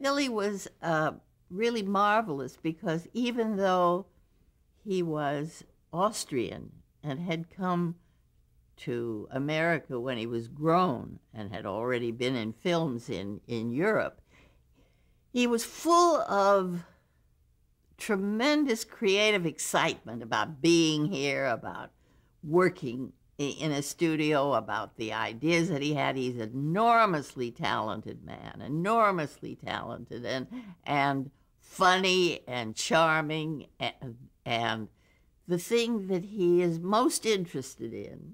Billy was uh, really marvelous because even though he was Austrian and had come to America when he was grown and had already been in films in, in Europe, he was full of tremendous creative excitement about being here, about working in a studio about the ideas that he had. He's an enormously talented man, enormously talented and and funny and charming and, and the thing that he is most interested in,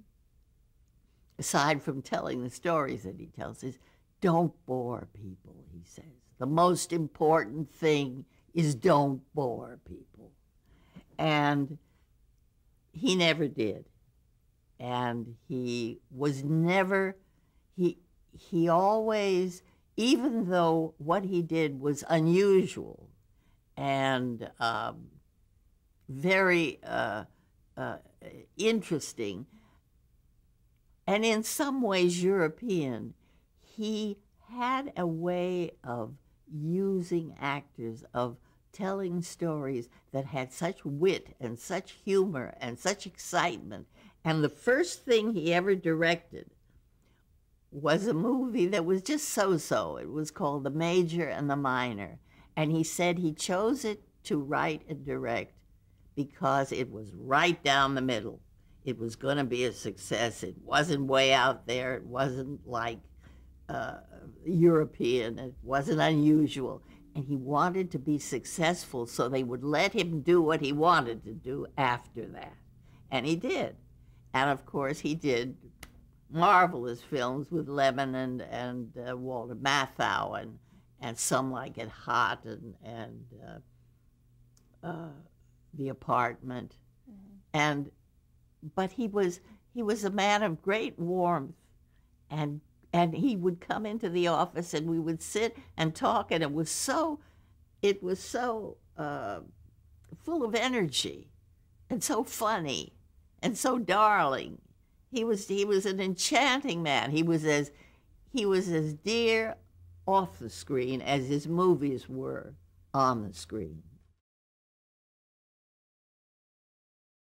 aside from telling the stories that he tells, is don't bore people, he says. The most important thing is don't bore people. And he never did and he was never he he always even though what he did was unusual and um, very uh, uh, interesting and in some ways european he had a way of using actors of telling stories that had such wit and such humor and such excitement and the first thing he ever directed was a movie that was just so so. It was called The Major and the Minor. And he said he chose it to write and direct because it was right down the middle. It was going to be a success. It wasn't way out there. It wasn't like uh, European. It wasn't unusual. And he wanted to be successful so they would let him do what he wanted to do after that. And he did. And of course, he did marvelous films with Lemon and, and uh, Walter Matthau and, and Some Like It Hot and, and uh, uh, The Apartment. Mm -hmm. And, but he was, he was a man of great warmth and and he would come into the office and we would sit and talk and it was so it was so uh, full of energy and so funny and so darling. He was he was an enchanting man. He was as he was as dear off the screen as his movies were on the screen.